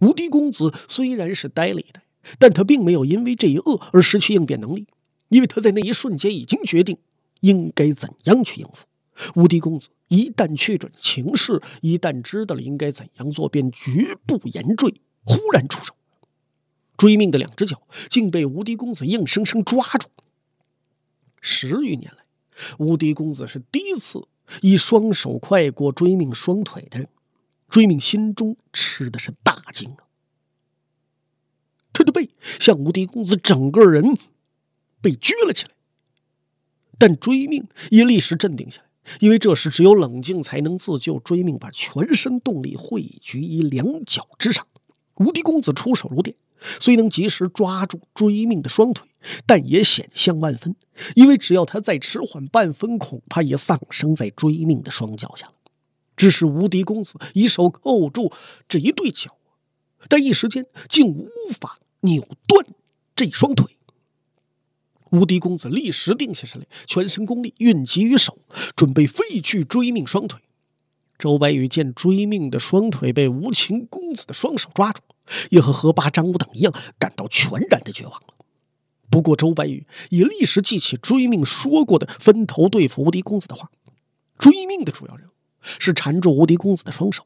无敌公子虽然是呆了一呆，但他并没有因为这一恶而失去应变能力，因为他在那一瞬间已经决定应该怎样去应付。无敌公子一旦确准情势，一旦知道了应该怎样做，便绝不言坠，忽然出手，追命的两只脚竟被无敌公子硬生生抓住。十余年来，无敌公子是第一次以双手快过追命双腿的人。追命心中吃的是大惊啊！他的背像无敌公子，整个人被撅了起来。但追命也立时镇定下来，因为这时只有冷静才能自救。追命把全身动力汇聚于两脚之上。无敌公子出手如电，虽能及时抓住追命的双腿，但也险象万分。因为只要他再迟缓半分，恐怕也丧生在追命的双脚下了。只是无敌公子一手扣住这一对脚但一时间竟无法扭断这一双腿。无敌公子立时定下神来，全身功力运集于手，准备废去追命双腿。周白羽见追命的双腿被无情公子的双手抓住，也和何八、张武等一样感到全然的绝望了。不过，周白羽也立时记起追命说过的分头对付无敌公子的话，追命的主要人务。是缠住无敌公子的双手。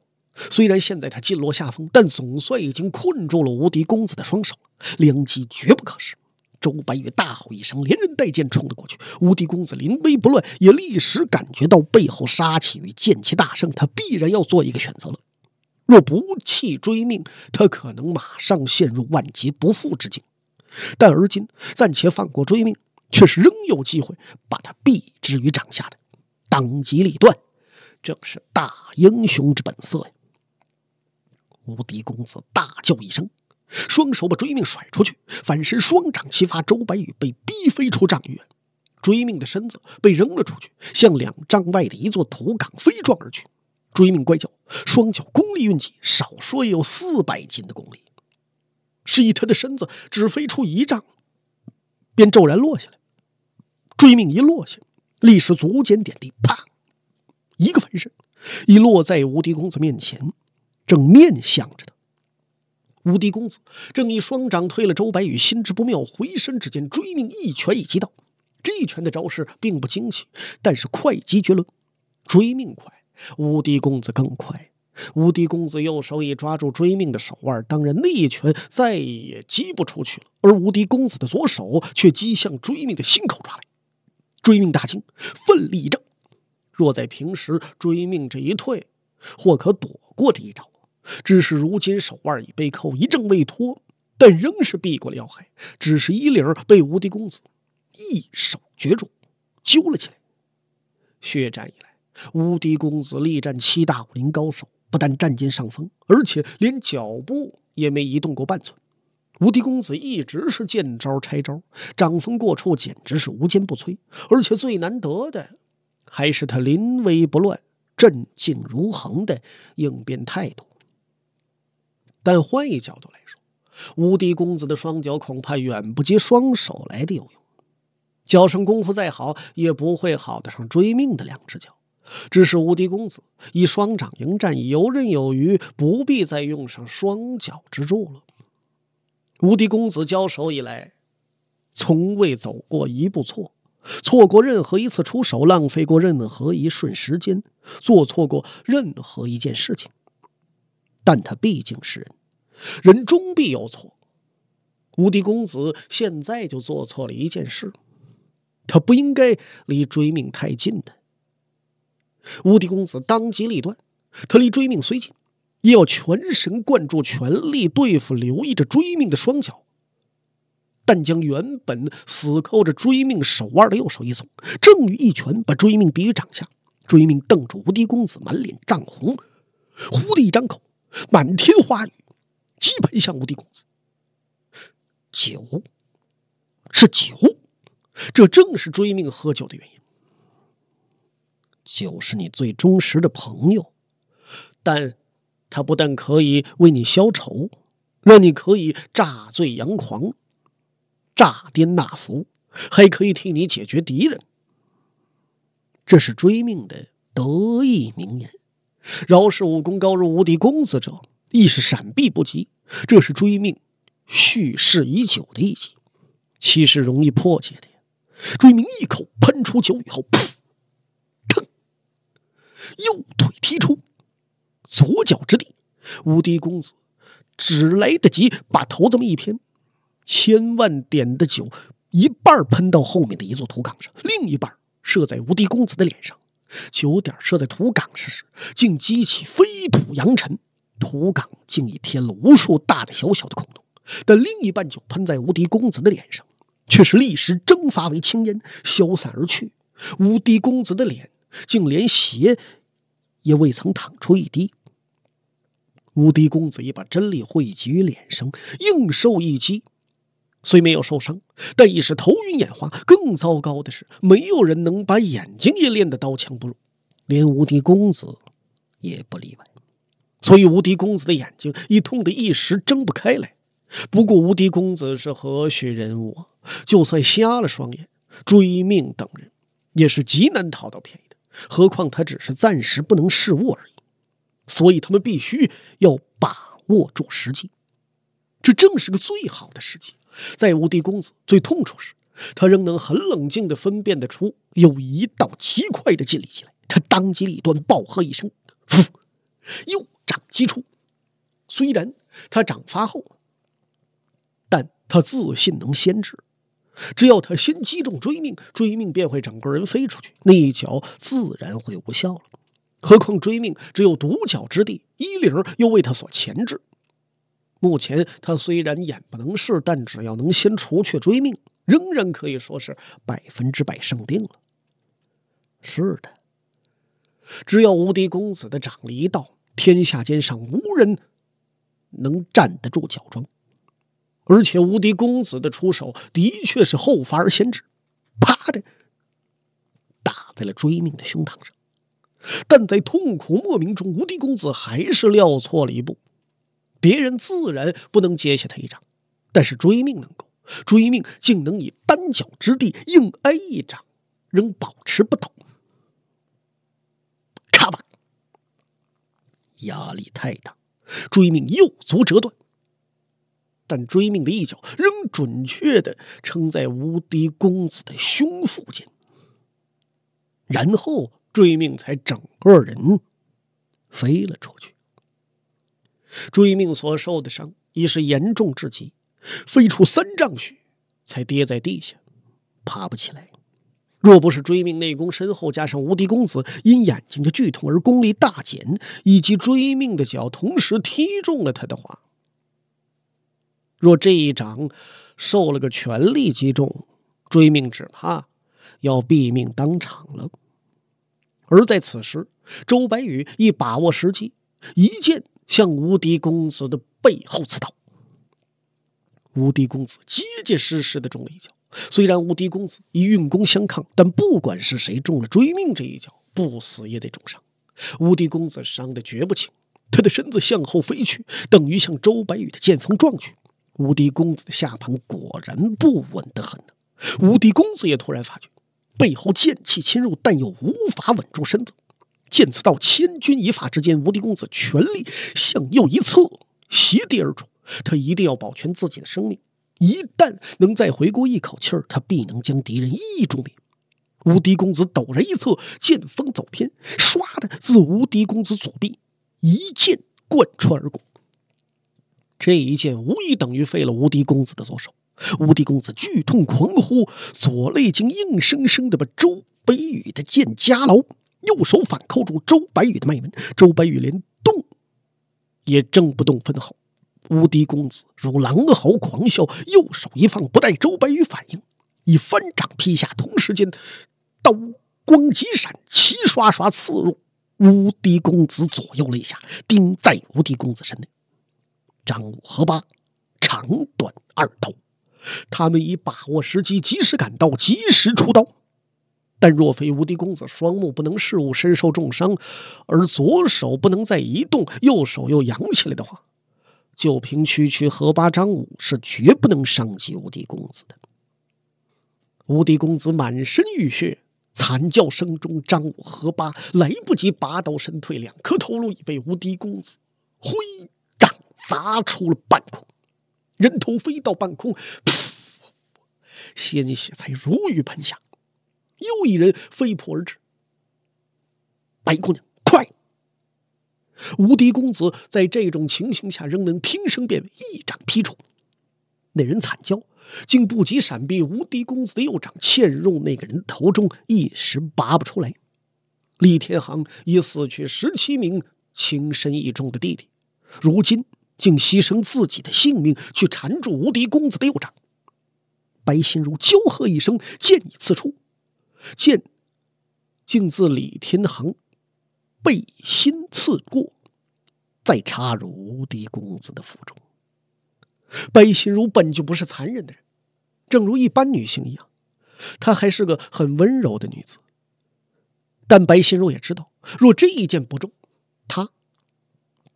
虽然现在他尽落下风，但总算已经困住了无敌公子的双手。良机绝不可失。周白羽大吼一声，连人带剑冲了过去。无敌公子临危不乱，也立时感觉到背后杀气与剑气大盛，他必然要做一个选择了。若不弃追命，他可能马上陷入万劫不复之境。但而今暂且放过追命，却是仍有机会把他避之于掌下的。当机立断。正是大英雄之本色呀！无敌公子大叫一声，双手把追命甩出去，反身双掌齐发。周白羽被逼飞出丈远，追命的身子被扔了出去，向两丈外的一座土岗飞撞而去。追命乖叫，双脚功力运气少说也有四百斤的功力，是以他的身子只飞出一丈，便骤然落下来。追命一落下，立时足尖点地，啪！一个翻身，已落在无敌公子面前，正面向着他。无敌公子正以双掌推了周白羽，心知不妙，回身之间，追命一拳已击到。这一拳的招式并不惊奇，但是快极绝伦。追命快，无敌公子更快。无敌公子右手已抓住追命的手腕，当然那一拳再也击不出去了。而无敌公子的左手却击向追命的心口抓来。追命大惊，奋力一挣。若在平时追命这一退，或可躲过这一招。只是如今手腕已被扣，一正未脱，但仍是避过了要害。只是衣领被无敌公子一手攫住，揪了起来。血战以来，无敌公子力战七大武林高手，不但占尽上风，而且连脚步也没移动过半寸。无敌公子一直是见招拆招，掌风过处简直是无坚不摧，而且最难得的。还是他临危不乱、镇静如恒的应变态度。但换一角度来说，无敌公子的双脚恐怕远不及双手来的有用。脚上功夫再好，也不会好得上追命的两只脚。只是无敌公子以双掌迎战，游刃有余，不必再用上双脚之助了。无敌公子交手以来，从未走过一步错。错过任何一次出手，浪费过任何一瞬时间，做错过任何一件事情，但他毕竟是人，人终必有错。无敌公子现在就做错了一件事，他不应该离追命太近的。无敌公子当机立断，他离追命虽近，也要全神贯注、全力对付刘毅这追命的双脚。但将原本死扣着追命手腕的右手一松，正欲一拳把追命逼于掌下，追命瞪住无敌公子，满脸涨红，忽的一张口，满天花雨，击喷向无敌公子。酒，是酒，这正是追命喝酒的原因。酒是你最忠实的朋友，但，他不但可以为你消愁，让你可以诈醉扬狂。诈癫纳福，还可以替你解决敌人。这是追命的得意名言。饶是武功高如无敌公子者，亦是闪避不及。这是追命蓄势已久的一击，其实容易破解的追命一口喷出酒以后，噗。右腿踢出，左脚之地，无敌公子只来得及把头这么一偏。千万点的酒，一半喷到后面的一座土岗上，另一半射在无敌公子的脸上。酒点射在土岗之时，竟激起飞土扬尘，土岗竟已添了无数大大小小的孔洞。但另一半酒喷在无敌公子的脸上，却是立时蒸发为青烟，消散而去。无敌公子的脸竟连血也未曾淌出一滴。无敌公子一把真力汇集于脸上，硬受一击。虽没有受伤，但已是头晕眼花。更糟糕的是，没有人能把眼睛也练得刀枪不入，连无敌公子也不例外。所以，无敌公子的眼睛已痛得一时睁不开来。不过，无敌公子是何许人物啊？就算瞎了双眼，追命等人也是极难讨到便宜的。何况他只是暂时不能试握而已，所以他们必须要把握住时机。这正是个最好的时机。在无敌公子最痛处时，他仍能很冷静地分辨得出有一道极快的劲力袭来。他当机立断，暴喝一声：“呼！”又掌击出。虽然他掌发后，但他自信能先知。只要他先击中追命，追命便会整个人飞出去，那一脚自然会无效了。何况追命只有独角之地，衣领又为他所钳制。目前他虽然眼不能视，但只要能先除却追命，仍然可以说是百分之百胜定了。是的，只要无敌公子的掌力一到，天下间上无人能站得住脚桩。而且无敌公子的出手的确是后发而先至，啪的打在了追命的胸膛上。但在痛苦莫名中，无敌公子还是料错了一步。别人自然不能接下他一掌，但是追命能够，追命竟能以单脚之地硬挨一掌，仍保持不倒。咔吧！压力太大，追命右足折断，但追命的一脚仍准确的撑在无敌公子的胸腹间，然后追命才整个人飞了出去。追命所受的伤已是严重至极，飞出三丈许，才跌在地下，爬不起来。若不是追命内功深厚，加上无敌公子因眼睛的剧痛而功力大减，以及追命的脚同时踢中了他的话，若这一掌受了个全力击中，追命只怕要毙命当场了。而在此时，周白羽一把握时机，一剑。向无敌公子的背后刺刀，无敌公子结结实实的中了一脚。虽然无敌公子以运功相抗，但不管是谁中了追命这一脚，不死也得重伤。无敌公子伤的绝不轻，他的身子向后飞去，等于向周白羽的剑锋撞去。无敌公子的下盘果然不稳的很，无敌公子也突然发觉背后剑气侵入，但又无法稳住身子。剑刺到千钧一发之间，无敌公子全力向右一侧，席地而出。他一定要保全自己的生命。一旦能再回过一口气儿，他必能将敌人一一诛灭。无敌公子陡然一侧，剑锋走偏，唰的自无敌公子左臂一剑贯穿而过。这一剑无疑等于废了无敌公子的左手。无敌公子剧痛狂呼，左肋竟硬生生的把周北宇的剑夹牢。右手反扣住周白羽的脉门，周白羽连动也挣不动分毫。无敌公子如狼嚎狂啸，右手一放，不待周白羽反应，一翻掌劈下。同时间，刀光疾闪，齐刷刷刺入无敌公子左右肋下，钉在无敌公子身内。张五和八，长短二刀，他们已把握时机，及时赶到，及时出刀。但若非无敌公子双目不能视物，身受重伤，而左手不能再移动，右手又扬起来的话，就凭区区何八张武是绝不能伤及无敌公子的。无敌公子满身浴血，惨叫声中，张武何八来不及拔刀身退，两颗头颅已被无敌公子挥掌砸出了半空，人头飞到半空，噗，鲜血才如雨般下。又一人飞扑而至，白姑娘，快！无敌公子在这种情形下仍能听声辨位，一掌劈出。那人惨叫，竟不及闪避，无敌公子的右掌嵌入那个人头中，一时拔不出来。李天航已死去十七名情深意重的弟弟，如今竟牺牲自己的性命去缠住无敌公子的右掌。白心如娇喝一声，剑已刺出。剑，竟自李天恒背心刺过，再插入无敌公子的腹中。白心如本就不是残忍的人，正如一般女性一样，她还是个很温柔的女子。但白心如也知道，若这一剑不中，她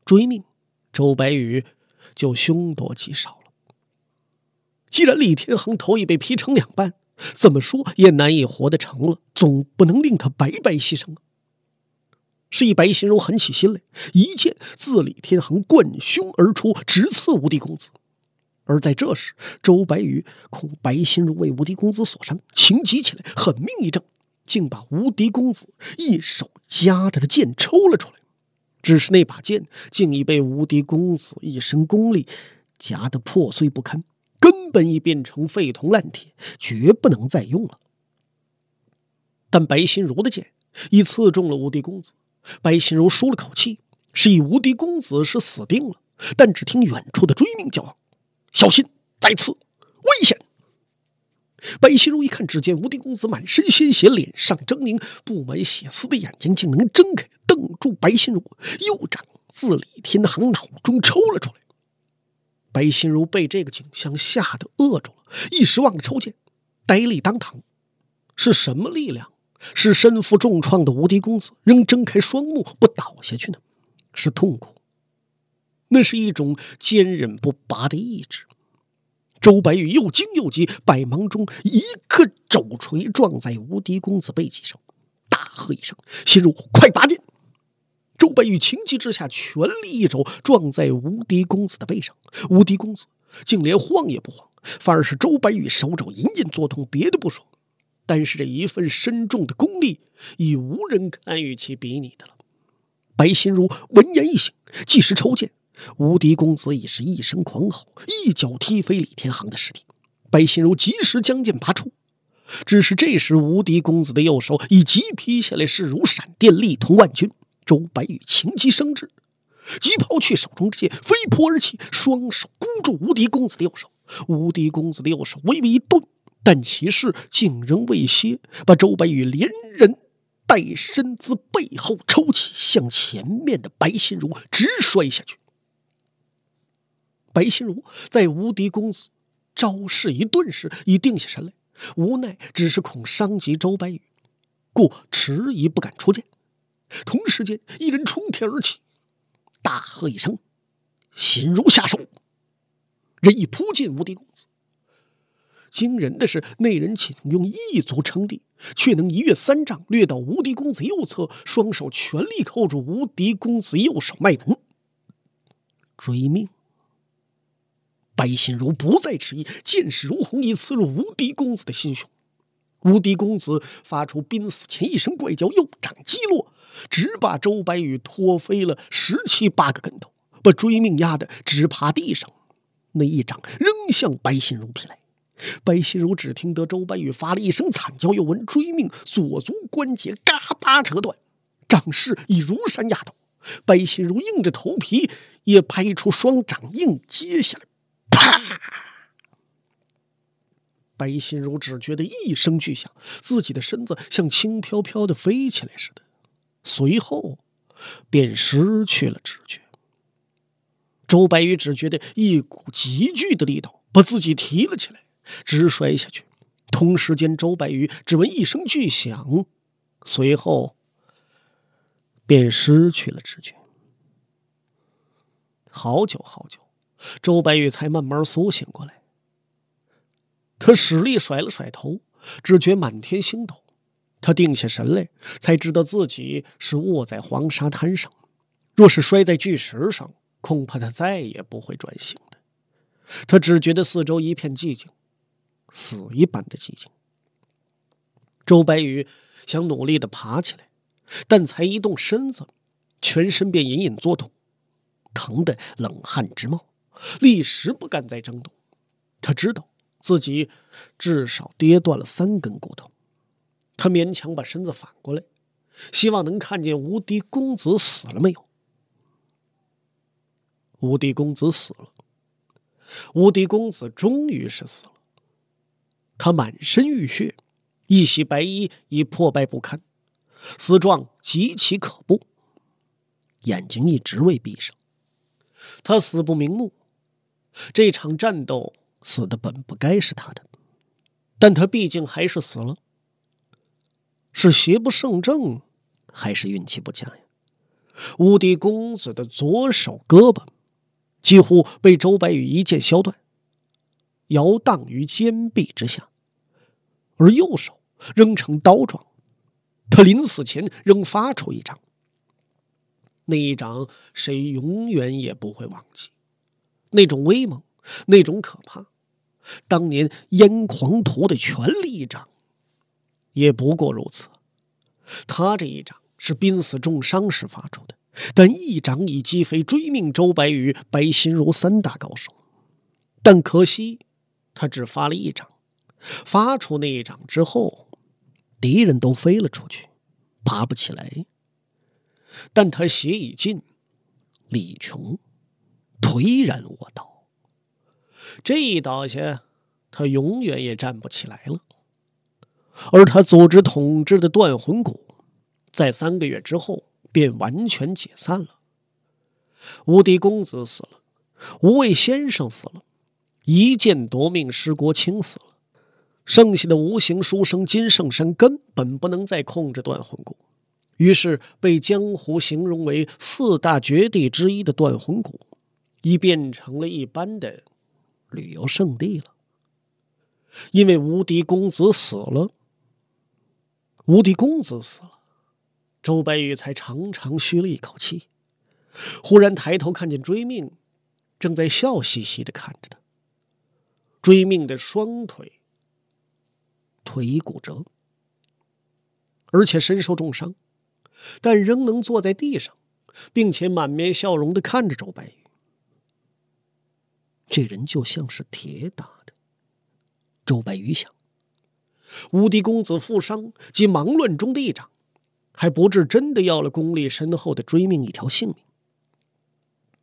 追命周白羽就凶多吉少了。既然李天恒头已被劈成两半。怎么说也难以活得成了，总不能令他白白牺牲啊！是以白心如狠起心来，一剑自李天恒贯胸而出，直刺无敌公子。而在这时，周白羽恐白心如为无敌公子所伤，情急起来，狠命一挣，竟把无敌公子一手夹着的剑抽了出来。只是那把剑，竟已被无敌公子一身功力夹得破碎不堪。本已变成废铜烂铁，绝不能再用了。但白心如的剑已刺中了无敌公子，白心如舒了口气，示意无敌公子是死定了。但只听远处的追命叫道：“小心，再刺，危险！”白心如一看，只见无敌公子满身鲜血，脸上狰狞，布满血丝的眼睛竟能睁开，瞪住白心如，右掌自李天恒脑中抽了出来。白心如被这个景象吓得饿住了，一时忘了抽剑，呆立当堂。是什么力量？使身负重创的无敌公子仍睁开双目不倒下去呢？是痛苦？那是一种坚忍不拔的意志。周白羽又惊又急，百忙中一个肘锤撞在无敌公子背脊上，大喝一声：“心如，快拔剑！”周白羽情急之下，全力一肘撞在无敌公子的背上，无敌公子竟连晃也不晃，反而是周白羽手肘隐隐作痛。别的不说，但是这一份深重的功力，已无人堪与其比拟的了。白心如闻言一醒，即时抽剑，无敌公子已是一声狂吼，一脚踢飞李天航的尸体。白心如及时将剑拔出，只是这时无敌公子的右手已急劈下来，势如闪电，力同万钧。周白羽情急生智，即抛去手中之剑，飞扑而起，双手箍住无敌公子的右手。无敌公子的右手微微一顿，但其势竟仍未歇，把周白羽连人带身自背后抽起，向前面的白心如直摔下去。白心如在无敌公子招式一顿时已定下神来，无奈只是恐伤及周白羽，故迟疑不敢出剑。同时间，一人冲天而起，大喝一声：“心如下手！”人已扑进无敌公子。惊人的是，那人仅能用一足撑地，却能一跃三丈，掠到无敌公子右侧，双手全力扣住无敌公子右手脉门，追命。白心如不再迟疑，剑势如虹，已刺入无敌公子的心胸。无敌公子发出濒死前一声怪叫，右掌击落。只把周白羽拖飞了十七八个跟头，把追命压得直趴地上。那一掌仍向白心如劈来，白心如只听得周白羽发了一声惨叫，又闻追命左足关节嘎巴折断，掌势已如山压倒。白心如硬着头皮也拍出双掌硬接下来，啪！白心如只觉得一声巨响，自己的身子像轻飘飘的飞起来似的。随后，便失去了知觉。周白羽只觉得一股急剧的力道把自己提了起来，直摔下去。同时间，周白羽只闻一声巨响，随后便失去了知觉。好久好久，周白羽才慢慢苏醒过来。他使力甩了甩头，只觉满天星斗。他定下神来，才知道自己是卧在黄沙滩上。若是摔在巨石上，恐怕他再也不会转醒的。他只觉得四周一片寂静，死一般的寂静。周白羽想努力的爬起来，但才一动身子，全身便隐隐作痛，疼得冷汗直冒，立时不敢再挣动。他知道自己至少跌断了三根骨头。他勉强把身子反过来，希望能看见无敌公子死了没有。无敌公子死了，无敌公子终于是死了。他满身浴血，一袭白衣已破败不堪，死状极其可怖。眼睛一直未闭上，他死不瞑目。这场战斗死的本不该是他的，但他毕竟还是死了。是邪不胜正，还是运气不佳呀？无敌公子的左手胳膊几乎被周白羽一剑削断，摇荡于肩臂之下；而右手仍呈刀状。他临死前仍发出一掌，那一掌谁永远也不会忘记，那种威猛，那种可怕，当年燕狂徒的全力一掌。也不过如此，他这一掌是濒死重伤时发出的，但一掌已击飞追命、周白羽、白心如三大高手。但可惜，他只发了一掌，发出那一掌之后，敌人都飞了出去，爬不起来。但他血已尽，李琼颓然卧倒。这一倒下，他永远也站不起来了。而他组织统治的断魂谷，在三个月之后便完全解散了。无敌公子死了，无畏先生死了，一剑夺命师国清死了，剩下的无形书生金圣山根本不能再控制断魂谷，于是被江湖形容为四大绝地之一的断魂谷，已变成了一般的旅游胜地了。因为无敌公子死了。无敌公子死了，周白羽才长长吁了一口气，忽然抬头看见追命，正在笑嘻嘻的看着他。追命的双腿腿骨折，而且身受重伤，但仍能坐在地上，并且满面笑容的看着周白羽。这人就像是铁打的，周白羽想。无敌公子负伤及忙乱中的一掌，还不至真的要了功力深厚的追命一条性命。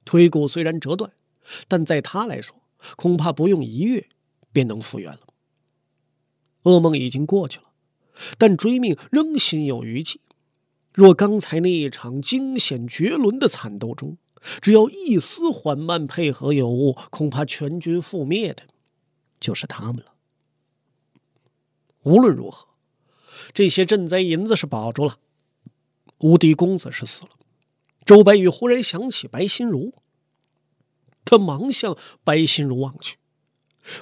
腿骨虽然折断，但在他来说，恐怕不用一月便能复原了。噩梦已经过去了，但追命仍心有余悸。若刚才那一场惊险绝伦的惨斗中，只要一丝缓慢配合有误，恐怕全军覆灭的就是他们了。无论如何，这些赈灾银子是保住了。无敌公子是死了。周白羽忽然想起白心如，他忙向白心如望去。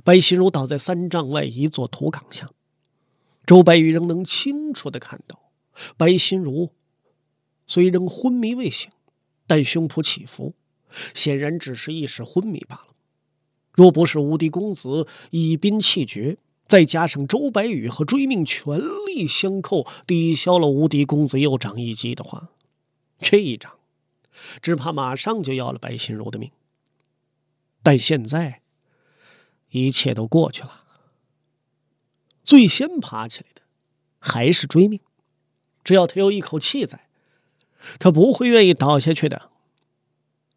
白心如倒在三丈外一座土岗下。周白羽仍能清楚的看到，白心如虽仍昏迷未醒，但胸脯起伏，显然只是一时昏迷罢了。若不是无敌公子以兵气绝。再加上周白羽和追命全力相扣，抵消了无敌公子又掌一击的话，这一掌只怕马上就要了白心如的命。但现在一切都过去了，最先爬起来的还是追命。只要他有一口气在，他不会愿意倒下去的。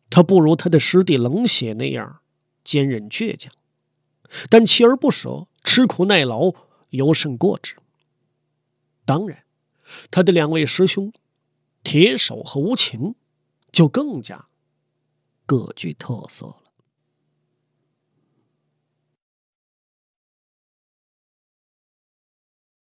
他不如他的师弟冷血那样坚韧倔强，但锲而不舍。吃苦耐劳尤胜过之。当然，他的两位师兄铁手和无情就更加各具特色了。